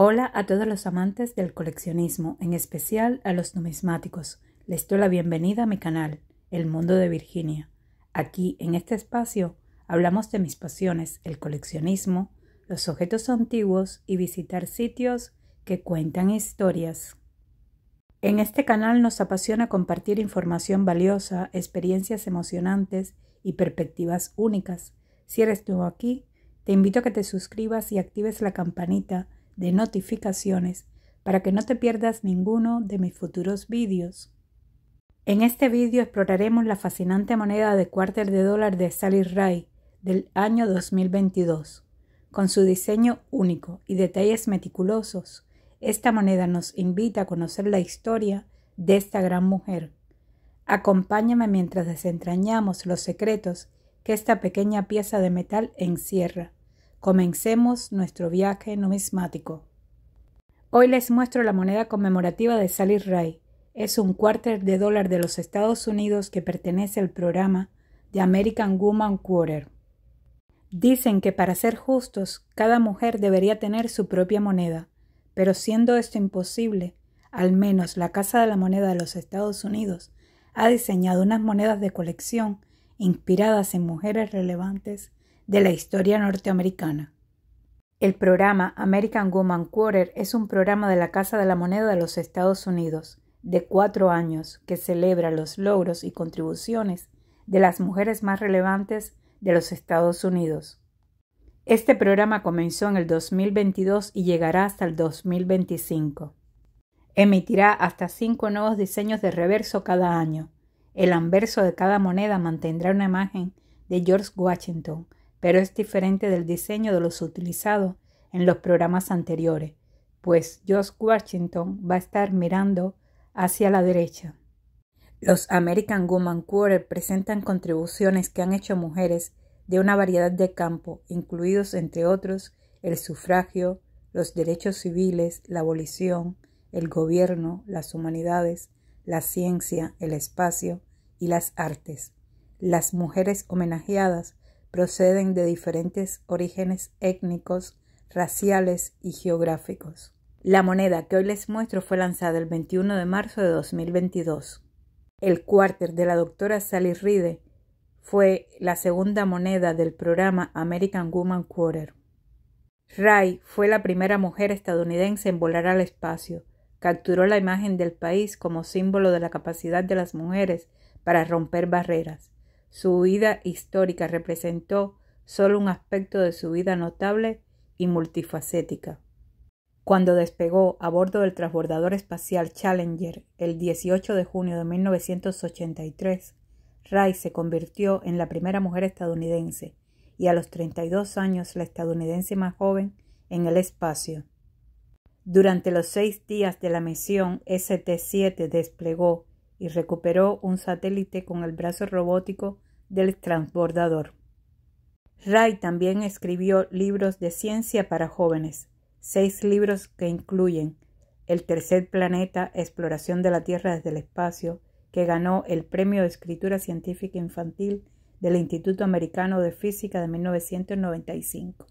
Hola a todos los amantes del coleccionismo, en especial a los numismáticos. Les doy la bienvenida a mi canal, El Mundo de Virginia. Aquí, en este espacio, hablamos de mis pasiones, el coleccionismo, los objetos antiguos y visitar sitios que cuentan historias. En este canal nos apasiona compartir información valiosa, experiencias emocionantes y perspectivas únicas. Si eres nuevo aquí, te invito a que te suscribas y actives la campanita de notificaciones para que no te pierdas ninguno de mis futuros vídeos. En este vídeo exploraremos la fascinante moneda de cuarter de dólar de Sally Ray del año 2022. Con su diseño único y detalles meticulosos, esta moneda nos invita a conocer la historia de esta gran mujer. Acompáñame mientras desentrañamos los secretos que esta pequeña pieza de metal encierra. Comencemos nuestro viaje numismático. Hoy les muestro la moneda conmemorativa de Sally Ray. Es un cuarter de dólar de los Estados Unidos que pertenece al programa de American Woman Quarter. Dicen que para ser justos, cada mujer debería tener su propia moneda, pero siendo esto imposible, al menos la Casa de la Moneda de los Estados Unidos ha diseñado unas monedas de colección inspiradas en mujeres relevantes de la historia norteamericana. El programa American Woman Quarter es un programa de la Casa de la Moneda de los Estados Unidos de cuatro años que celebra los logros y contribuciones de las mujeres más relevantes de los Estados Unidos. Este programa comenzó en el 2022 y llegará hasta el 2025. Emitirá hasta cinco nuevos diseños de reverso cada año. El anverso de cada moneda mantendrá una imagen de George Washington, pero es diferente del diseño de los utilizados en los programas anteriores, pues George Washington va a estar mirando hacia la derecha. Los American Woman Quarter presentan contribuciones que han hecho mujeres de una variedad de campos, incluidos entre otros el sufragio, los derechos civiles, la abolición, el gobierno, las humanidades, la ciencia, el espacio y las artes. Las mujeres homenajeadas proceden de diferentes orígenes étnicos, raciales y geográficos. La moneda que hoy les muestro fue lanzada el 21 de marzo de 2022. El quarter de la doctora Sally Ride fue la segunda moneda del programa American Woman Quarter. Ray fue la primera mujer estadounidense en volar al espacio. Capturó la imagen del país como símbolo de la capacidad de las mujeres para romper barreras. Su vida histórica representó solo un aspecto de su vida notable y multifacética. Cuando despegó a bordo del transbordador espacial Challenger el 18 de junio de 1983, Rice se convirtió en la primera mujer estadounidense y a los 32 años la estadounidense más joven en el espacio. Durante los seis días de la misión, ST-7 desplegó y recuperó un satélite con el brazo robótico del transbordador. Ray también escribió libros de ciencia para jóvenes, seis libros que incluyen El tercer planeta, Exploración de la Tierra desde el espacio, que ganó el Premio de Escritura Científica Infantil del Instituto Americano de Física de 1995.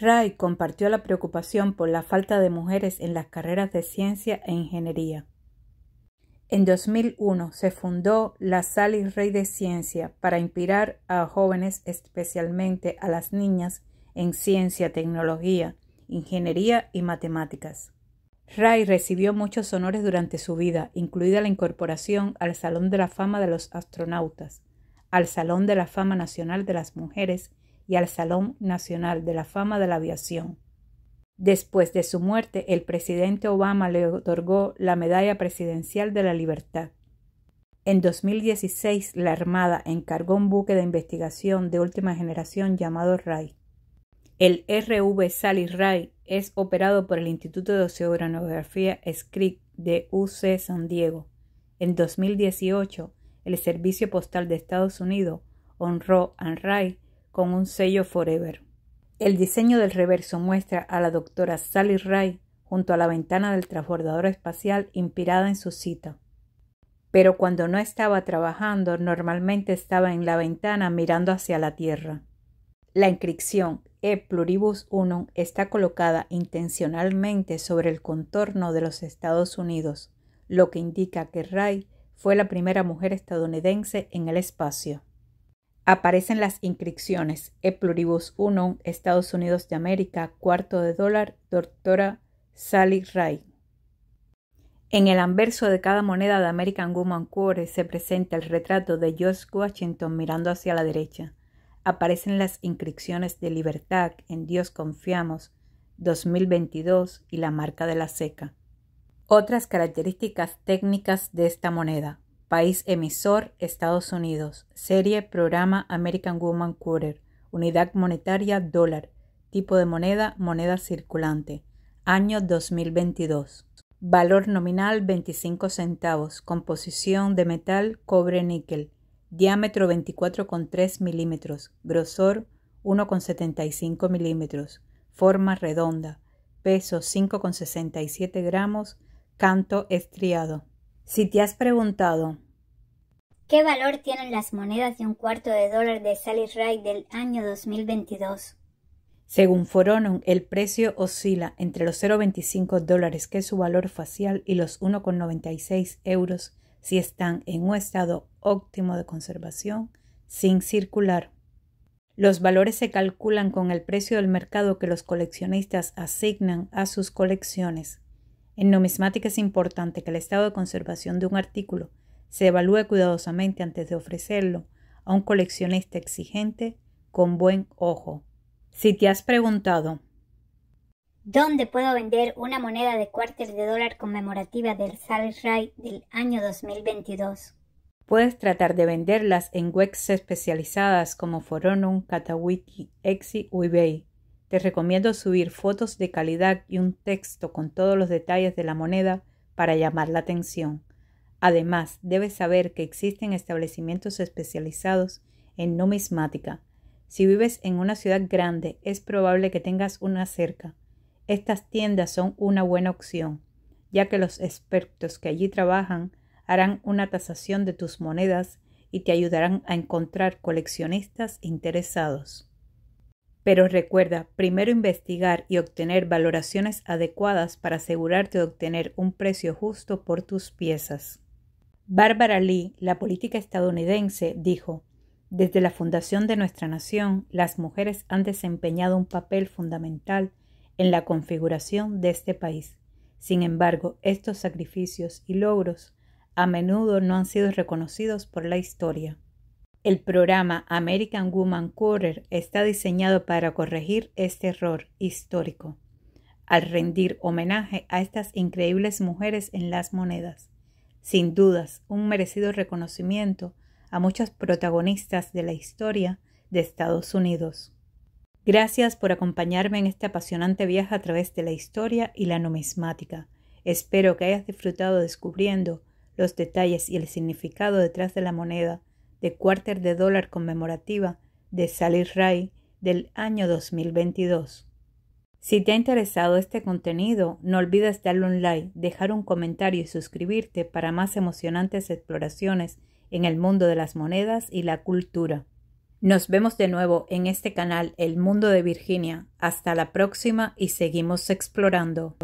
Ray compartió la preocupación por la falta de mujeres en las carreras de ciencia e ingeniería. En 2001 se fundó la Sally Rey de Ciencia para inspirar a jóvenes, especialmente a las niñas, en ciencia, tecnología, ingeniería y matemáticas. Ray recibió muchos honores durante su vida, incluida la incorporación al Salón de la Fama de los Astronautas, al Salón de la Fama Nacional de las Mujeres y al Salón Nacional de la Fama de la Aviación. Después de su muerte, el presidente Obama le otorgó la Medalla Presidencial de la Libertad. En 2016, la Armada encargó un buque de investigación de última generación llamado RAI. El RV Sally RAI es operado por el Instituto de Oceanografía Scripps de UC San Diego. En 2018, el Servicio Postal de Estados Unidos honró a RAI con un sello Forever. El diseño del reverso muestra a la doctora Sally Ray junto a la ventana del transbordador espacial inspirada en su cita. Pero cuando no estaba trabajando, normalmente estaba en la ventana mirando hacia la Tierra. La inscripción E pluribus unum está colocada intencionalmente sobre el contorno de los Estados Unidos, lo que indica que Ray fue la primera mujer estadounidense en el espacio aparecen las inscripciones E pluribus unum, Estados Unidos de América, cuarto de dólar, doctora Sally Ray. En el anverso de cada moneda de American Woman Core se presenta el retrato de George Washington mirando hacia la derecha. Aparecen las inscripciones de Libertad, En Dios Confiamos, 2022 y la marca de la seca. Otras características técnicas de esta moneda. País emisor, Estados Unidos. Serie, programa American Woman Quarter. Unidad monetaria, dólar. Tipo de moneda, moneda circulante. Año 2022. Valor nominal 25 centavos. Composición de metal, cobre, níquel. Diámetro 24,3 milímetros. Grosor 1,75 milímetros. Forma redonda. Peso 5,67 gramos. Canto estriado. Si te has preguntado ¿Qué valor tienen las monedas de un cuarto de dólar de Sally Ride del año 2022? Según Foronon, el precio oscila entre los 0,25 dólares, que es su valor facial, y los 1,96 euros si están en un estado óptimo de conservación sin circular. Los valores se calculan con el precio del mercado que los coleccionistas asignan a sus colecciones. En numismática es importante que el estado de conservación de un artículo se evalúe cuidadosamente antes de ofrecerlo a un coleccionista exigente con buen ojo. Si te has preguntado ¿Dónde puedo vender una moneda de cuartos de dólar conmemorativa del Ray del año 2022? Puedes tratar de venderlas en webs especializadas como Foronum, Katawiki, Exi o eBay. Te recomiendo subir fotos de calidad y un texto con todos los detalles de la moneda para llamar la atención. Además, debes saber que existen establecimientos especializados en numismática. Si vives en una ciudad grande, es probable que tengas una cerca. Estas tiendas son una buena opción, ya que los expertos que allí trabajan harán una tasación de tus monedas y te ayudarán a encontrar coleccionistas interesados. Pero recuerda, primero investigar y obtener valoraciones adecuadas para asegurarte de obtener un precio justo por tus piezas. Barbara Lee, la política estadounidense, dijo, Desde la fundación de nuestra nación, las mujeres han desempeñado un papel fundamental en la configuración de este país. Sin embargo, estos sacrificios y logros a menudo no han sido reconocidos por la historia. El programa American Woman Quarter está diseñado para corregir este error histórico al rendir homenaje a estas increíbles mujeres en las monedas. Sin dudas, un merecido reconocimiento a muchas protagonistas de la historia de Estados Unidos. Gracias por acompañarme en este apasionante viaje a través de la historia y la numismática. Espero que hayas disfrutado descubriendo los detalles y el significado detrás de la moneda de cuarter de dólar conmemorativa de Sally Ray del año 2022. Si te ha interesado este contenido, no olvides darle un like, dejar un comentario y suscribirte para más emocionantes exploraciones en el mundo de las monedas y la cultura. Nos vemos de nuevo en este canal El Mundo de Virginia. Hasta la próxima y seguimos explorando.